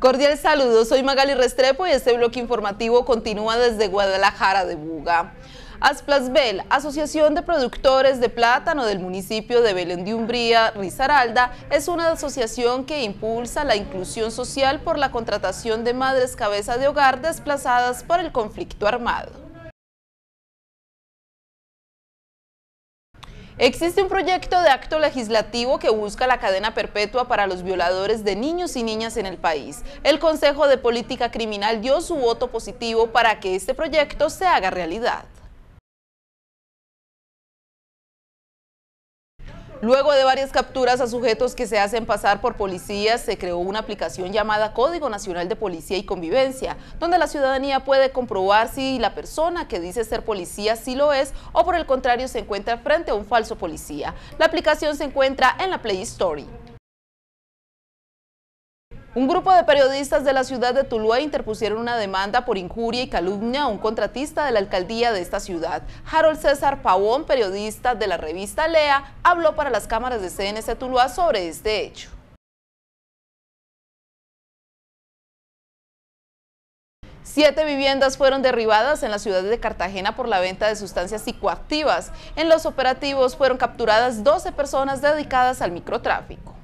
Cordial saludo, soy Magali Restrepo y este bloque informativo continúa desde Guadalajara de Buga. Asplasbel, Asociación de Productores de Plátano del municipio de Belén de Umbría, Rizaralda, es una asociación que impulsa la inclusión social por la contratación de madres cabeza de hogar desplazadas por el conflicto armado. Existe un proyecto de acto legislativo que busca la cadena perpetua para los violadores de niños y niñas en el país. El Consejo de Política Criminal dio su voto positivo para que este proyecto se haga realidad. Luego de varias capturas a sujetos que se hacen pasar por policías, se creó una aplicación llamada Código Nacional de Policía y Convivencia, donde la ciudadanía puede comprobar si la persona que dice ser policía sí lo es o por el contrario se encuentra frente a un falso policía. La aplicación se encuentra en la Play Store. Un grupo de periodistas de la ciudad de Tuluá interpusieron una demanda por injuria y calumnia a un contratista de la alcaldía de esta ciudad. Harold César Pavón, periodista de la revista Lea, habló para las cámaras de CNC Tuluá sobre este hecho. Siete viviendas fueron derribadas en la ciudad de Cartagena por la venta de sustancias psicoactivas. En los operativos fueron capturadas 12 personas dedicadas al microtráfico.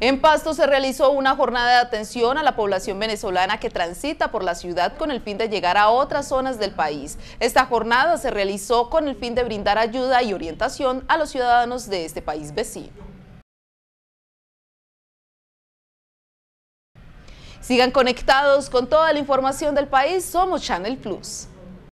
En Pasto se realizó una jornada de atención a la población venezolana que transita por la ciudad con el fin de llegar a otras zonas del país. Esta jornada se realizó con el fin de brindar ayuda y orientación a los ciudadanos de este país vecino. Sigan conectados con toda la información del país, somos Channel Plus.